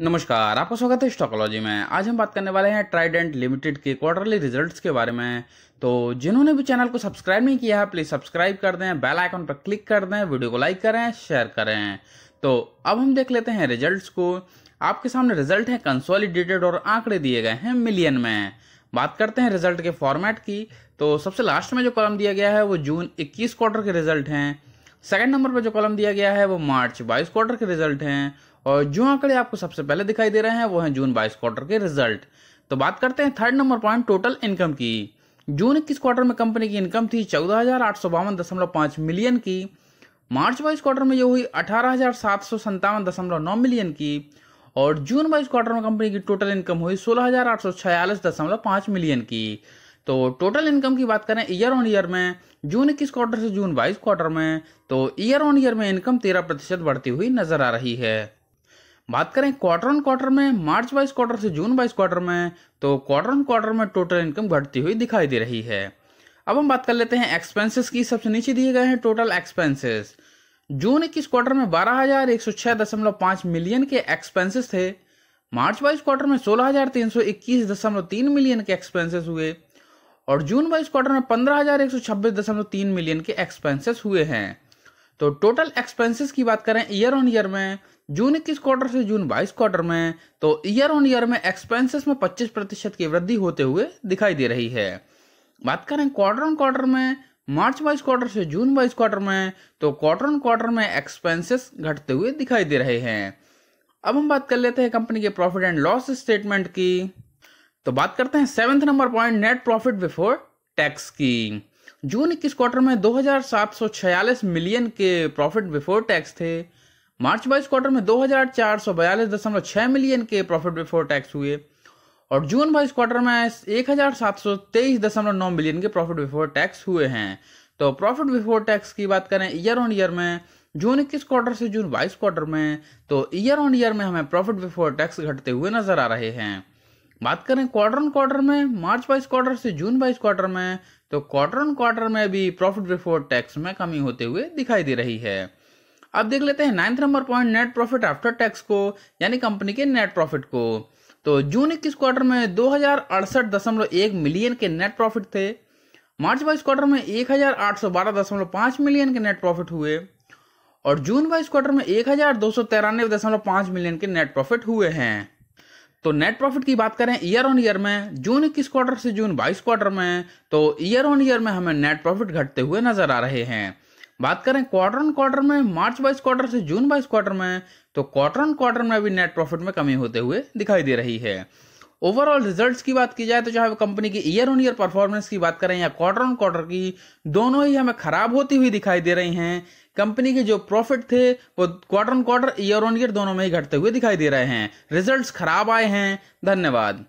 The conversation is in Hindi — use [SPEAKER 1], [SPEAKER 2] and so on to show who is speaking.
[SPEAKER 1] नमस्कार आपका स्वागत है स्टॉकोलॉजी में आज हम बात करने वाले हैं ट्राइडेंट लिमिटेड के क्वार्टरली रिजल्ट्स के बारे में तो जिन्होंने भी चैनल को सब्सक्राइब नहीं किया है प्लीज़ सब्सक्राइब कर दें बेल आइकन पर क्लिक कर दें वीडियो को लाइक करें शेयर करें तो अब हम देख लेते हैं रिजल्ट को आपके सामने रिजल्ट है कंसोलिडेटेड और आंकड़े दिए गए हैं मिलियन में बात करते हैं रिजल्ट के फॉर्मेट की तो सबसे लास्ट में जो कॉलम दिया गया है वो जून 21 क्वार्टर के रिजल्ट हैं सेकंड नंबर पर जो कॉलम दिया गया है वो मार्च बाईस क्वार्टर के रिजल्ट हैं और जो आंकड़े आपको सबसे पहले दिखाई दे रहे हैं वो हैं जून बाईस क्वार्टर के रिजल्ट तो बात करते हैं third number point total income की जून इक्कीस क्वार्टर में कंपनी की इनकम थी चौदह मिलियन की मार्च बाईस क्वार्टर में ये हुई अठारह मिलियन की और जून बाईस क्वार्टर में कंपनी की टोटल इनकम हुई सोलह मिलियन की तो टोटल इनकम की बात करें ईयर ऑन ईयर में जून इक्कीस क्वार्टर से जून बाईस क्वार्टर में तो ईयर ऑन ईयर में इनकम तेरह प्रतिशत बढ़ती हुई नजर आ रही है बात करें क्वार्टर ऑन क्वार्टर में मार्च बाईस क्वार्टर से जून बाईस क्वार्टर में तो क्वार्टर ऑन क्वार्टर में टोटल इनकम घटती हुई दिखाई दे रही है अब हम बात कर लेते हैं एक्सपेंसेस की सबसे नीचे दिए गए हैं टोटल एक्सपेंसेस जून इक्कीस क्वार्टर में बारह हजार एक सौ छह दशमलव पांच मिलियन के एक्सपेंसेस थे मार्च बाईस क्वार्टर में सोलह हजार तीन सौ इक्कीस दशमलव तीन मिलियन के एक्सपेंसेस हुए और जून वाइज क्वार्टर में पंद्रह मिलियन के एक्सपेंसेस हुए हैं तो टोटल एक्सपेंसेस की बात करें ईयर ऑन ईयर में जून इक्कीस क्वार्टर से जून बाईस क्वार्टर में तो ईयर ऑन ईयर में एक्सपेंसेस में 25 प्रतिशत की वृद्धि होते हुए दिखाई दे रही है बात करें क्वार्टर ऑन क्वार्टर में मार्च बाईस क्वार्टर से जून बाईस क्वार्टर में तो क्वार्टर ऑन क्वार्टर में एक्सपेंसेस घटते हुए दिखाई दे रहे हैं अब हम बात कर लेते हैं कंपनी के प्रॉफिट एंड लॉस स्टेटमेंट की तो बात करते हैं seventh number point net profit before tax की जून इक्कीस क्वार्टर में 2,746 मिलियन के प्रॉफिट बिफोर टैक्स थे मार्च बाईस क्वार्टर में दो मिलियन के प्रॉफिट बिफोर टैक्स हुए और जून बाईस क्वार्टर में 1,723.9 मिलियन के प्रॉफिट बिफोर टैक्स हुए हैं तो प्रॉफिट बिफोर टैक्स की बात करें ईयर ऑन ईयर में जून इक्कीस क्वार्टर से जून बाईस क्वार्टर में तो ईयर ऑन ईयर में हमें प्रॉफिट बिफोर टैक्स घटते हुए नजर आ रहे हैं बात करें क्वार्टर ऑन क्वार्टर में मार्च वाइज क्वार्टर से जून वाइज क्वार्टर में तो क्वार्टर ऑन क्वार्टर में भी प्रॉफिट बिफोर टैक्स में कमी होते हुए दिखाई दे रही है अब देख लेते हैं ninth number point net profit after tax को यानी कंपनी के नेट प्रॉफिट को तो जून इक्कीस क्वार्टर में दो मिलियन के नेट प्रॉफिट थे मार्च वाइज क्वार्टर में एक मिलियन के नेट प्रॉफिट हुए और जून वाइज क्वार्टर में एक मिलियन के नेट प्रॉफिट हुए हैं तो नेट प्रॉफिट की बात करें ईयर ऑन ईयर में जून इक्कीस क्वार्टर से जून बाईस क्वार्टर में तो ईयर ऑन ईयर में हमें नेट प्रॉफिट घटते हुए नजर आ रहे हैं बात करें क्वार्टर ऑन क्वार्टर में मार्च बाईस क्वार्टर से जून बाईस क्वार्टर में तो क्वार्टर ऑन क्वार्टर में भी नेट प्रॉफिट में कमी होते हुए दिखाई दे रही है ओवरऑल रिजल्ट्स की बात की जाए तो चाहे कंपनी की ईयर ऑन ईयर परफॉर्मेंस की बात करें या क्वार्टर ऑन क्वार्टर की दोनों ही हमें खराब होती हुई दिखाई दे रही हैं कंपनी के जो प्रॉफिट थे वो quarter on quarter year on year दोनों में ही घटते हुए दिखाई दे रहे हैं रिजल्ट्स खराब आए हैं धन्यवाद